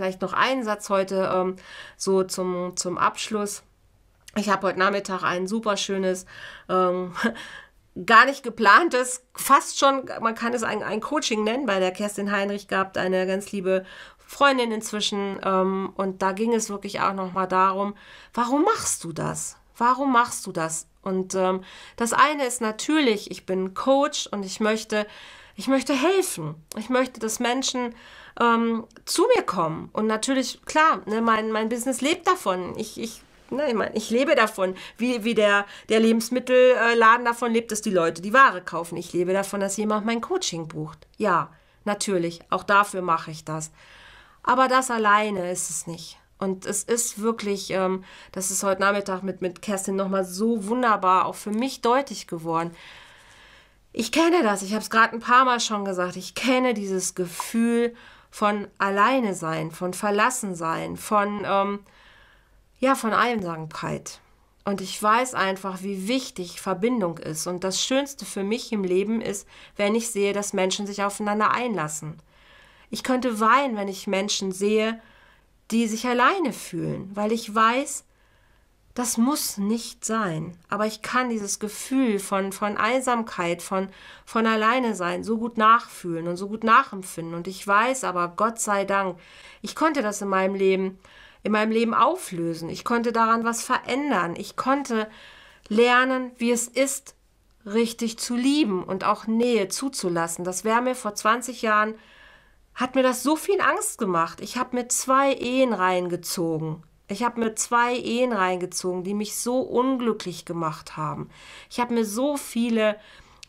vielleicht noch einen Satz heute ähm, so zum, zum Abschluss. Ich habe heute Nachmittag ein super schönes, ähm, gar nicht geplantes, fast schon, man kann es ein, ein Coaching nennen, bei der Kerstin Heinrich gehabt, eine ganz liebe Freundin inzwischen. Ähm, und da ging es wirklich auch nochmal darum, warum machst du das? Warum machst du das? Und ähm, das eine ist natürlich, ich bin Coach und ich möchte ich möchte helfen. Ich möchte, dass Menschen ähm, zu mir kommen. Und natürlich, klar, ne, mein, mein Business lebt davon. Ich, ich, ne, ich, mein, ich lebe davon, wie, wie der, der Lebensmittelladen davon lebt, dass die Leute die Ware kaufen. Ich lebe davon, dass jemand mein Coaching bucht. Ja, natürlich, auch dafür mache ich das. Aber das alleine ist es nicht. Und es ist wirklich, ähm, das ist heute Nachmittag mit, mit Kerstin nochmal so wunderbar auch für mich deutlich geworden. Ich kenne das, ich habe es gerade ein paar Mal schon gesagt, ich kenne dieses Gefühl von alleine sein, von verlassen sein, von, ähm, ja, von Einsamkeit. Und ich weiß einfach, wie wichtig Verbindung ist. Und das Schönste für mich im Leben ist, wenn ich sehe, dass Menschen sich aufeinander einlassen. Ich könnte weinen, wenn ich Menschen sehe, die sich alleine fühlen, weil ich weiß, das muss nicht sein. Aber ich kann dieses Gefühl von, von Einsamkeit, von, von alleine sein so gut nachfühlen und so gut nachempfinden. Und ich weiß aber, Gott sei Dank, ich konnte das in meinem Leben, in meinem Leben auflösen. Ich konnte daran was verändern. Ich konnte lernen, wie es ist, richtig zu lieben und auch Nähe zuzulassen. Das wäre mir vor 20 Jahren, hat mir das so viel Angst gemacht. Ich habe mir zwei Ehen reingezogen ich habe mir zwei Ehen reingezogen, die mich so unglücklich gemacht haben. Ich habe mir so viele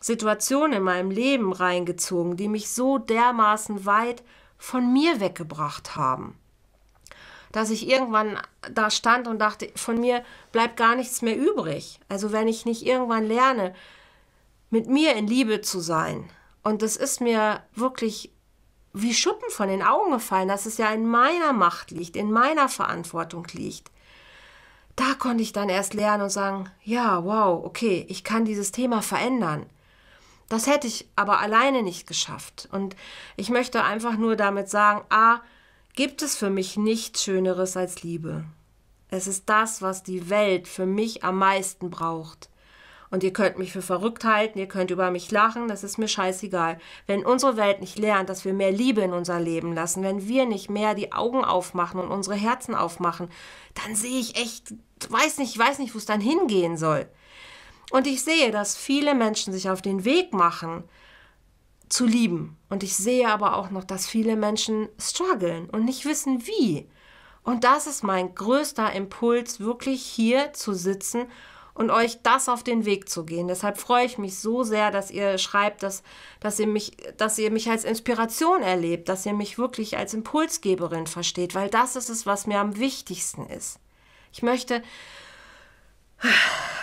Situationen in meinem Leben reingezogen, die mich so dermaßen weit von mir weggebracht haben, dass ich irgendwann da stand und dachte, von mir bleibt gar nichts mehr übrig. Also wenn ich nicht irgendwann lerne, mit mir in Liebe zu sein. Und das ist mir wirklich wie Schuppen von den Augen gefallen, dass es ja in meiner Macht liegt, in meiner Verantwortung liegt. Da konnte ich dann erst lernen und sagen, ja, wow, okay, ich kann dieses Thema verändern. Das hätte ich aber alleine nicht geschafft. Und ich möchte einfach nur damit sagen, a, gibt es für mich nichts Schöneres als Liebe. Es ist das, was die Welt für mich am meisten braucht. Und ihr könnt mich für verrückt halten, ihr könnt über mich lachen, das ist mir scheißegal. Wenn unsere Welt nicht lernt, dass wir mehr Liebe in unser Leben lassen, wenn wir nicht mehr die Augen aufmachen und unsere Herzen aufmachen, dann sehe ich echt, weiß nicht, ich weiß nicht, wo es dann hingehen soll. Und ich sehe, dass viele Menschen sich auf den Weg machen, zu lieben. Und ich sehe aber auch noch, dass viele Menschen strugglen und nicht wissen, wie. Und das ist mein größter Impuls, wirklich hier zu sitzen und euch das auf den Weg zu gehen. Deshalb freue ich mich so sehr, dass ihr schreibt, dass, dass, ihr mich, dass ihr mich als Inspiration erlebt, dass ihr mich wirklich als Impulsgeberin versteht, weil das ist es, was mir am wichtigsten ist. Ich möchte,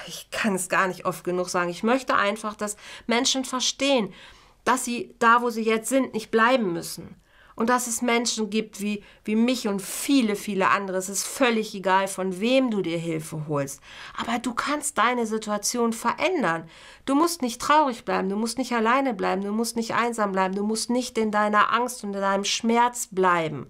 ich kann es gar nicht oft genug sagen, ich möchte einfach, dass Menschen verstehen, dass sie da, wo sie jetzt sind, nicht bleiben müssen und dass es Menschen gibt wie, wie mich und viele, viele andere. Es ist völlig egal, von wem du dir Hilfe holst. Aber du kannst deine Situation verändern. Du musst nicht traurig bleiben, du musst nicht alleine bleiben, du musst nicht einsam bleiben, du musst nicht in deiner Angst und in deinem Schmerz bleiben.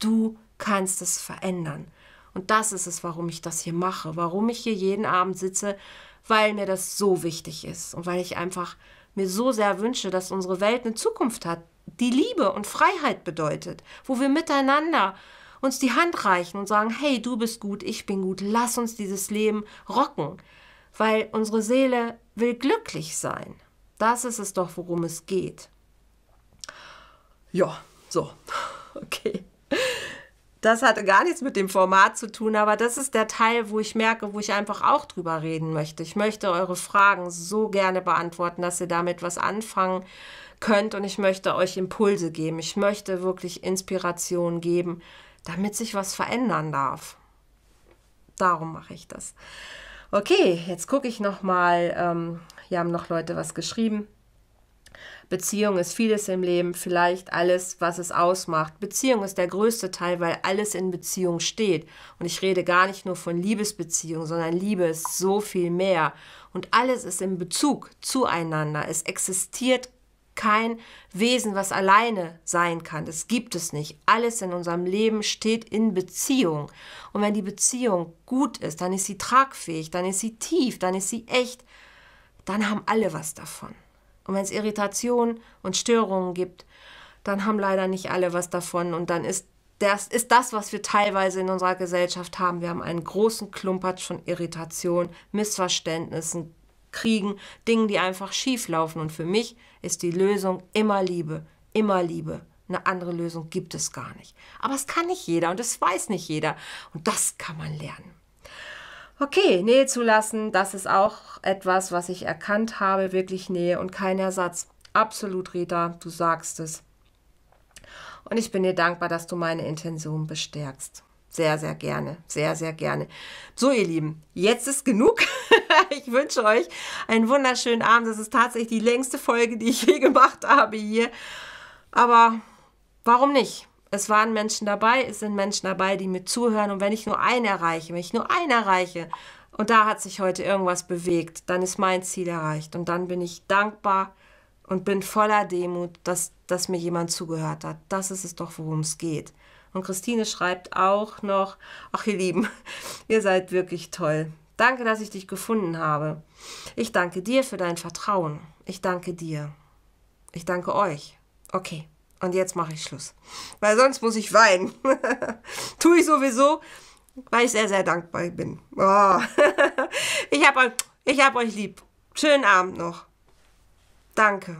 Du kannst es verändern. Und das ist es, warum ich das hier mache, warum ich hier jeden Abend sitze, weil mir das so wichtig ist und weil ich einfach mir so sehr wünsche, dass unsere Welt eine Zukunft hat, die Liebe und Freiheit bedeutet, wo wir miteinander uns die Hand reichen und sagen, hey, du bist gut, ich bin gut, lass uns dieses Leben rocken, weil unsere Seele will glücklich sein. Das ist es doch, worum es geht. Ja, so, okay. Das hatte gar nichts mit dem Format zu tun, aber das ist der Teil, wo ich merke, wo ich einfach auch drüber reden möchte. Ich möchte eure Fragen so gerne beantworten, dass ihr damit was anfangen könnt und ich möchte euch Impulse geben. Ich möchte wirklich Inspiration geben, damit sich was verändern darf. Darum mache ich das. Okay, jetzt gucke ich nochmal. Ähm, hier haben noch Leute was geschrieben. Beziehung ist vieles im Leben, vielleicht alles, was es ausmacht. Beziehung ist der größte Teil, weil alles in Beziehung steht. Und ich rede gar nicht nur von Liebesbeziehung, sondern Liebe ist so viel mehr. Und alles ist im Bezug zueinander. Es existiert kein Wesen, was alleine sein kann. Das gibt es nicht. Alles in unserem Leben steht in Beziehung. Und wenn die Beziehung gut ist, dann ist sie tragfähig, dann ist sie tief, dann ist sie echt. Dann haben alle was davon. Und wenn es Irritationen und Störungen gibt, dann haben leider nicht alle was davon. Und dann ist das, ist das, was wir teilweise in unserer Gesellschaft haben. Wir haben einen großen Klumpert von Irritation, Missverständnissen, Kriegen, Dingen, die einfach schief laufen. Und für mich ist die Lösung immer Liebe, immer Liebe. Eine andere Lösung gibt es gar nicht. Aber es kann nicht jeder und es weiß nicht jeder. Und das kann man lernen. Okay, Nähe zulassen, das ist auch etwas, was ich erkannt habe, wirklich Nähe und kein Ersatz. Absolut, Rita, du sagst es. Und ich bin dir dankbar, dass du meine Intention bestärkst. Sehr, sehr gerne, sehr, sehr gerne. So, ihr Lieben, jetzt ist genug. ich wünsche euch einen wunderschönen Abend. Das ist tatsächlich die längste Folge, die ich je gemacht habe hier. Aber warum nicht? Es waren Menschen dabei, es sind Menschen dabei, die mir zuhören. Und wenn ich nur einen erreiche, wenn ich nur einen erreiche, und da hat sich heute irgendwas bewegt, dann ist mein Ziel erreicht. Und dann bin ich dankbar und bin voller Demut, dass, dass mir jemand zugehört hat. Das ist es doch, worum es geht. Und Christine schreibt auch noch, ach ihr Lieben, ihr seid wirklich toll. Danke, dass ich dich gefunden habe. Ich danke dir für dein Vertrauen. Ich danke dir. Ich danke euch. Okay, und jetzt mache ich Schluss. Weil sonst muss ich weinen. Tue ich sowieso, weil ich sehr, sehr dankbar bin. Oh. ich habe euch, hab euch lieb. Schönen Abend noch. Danke.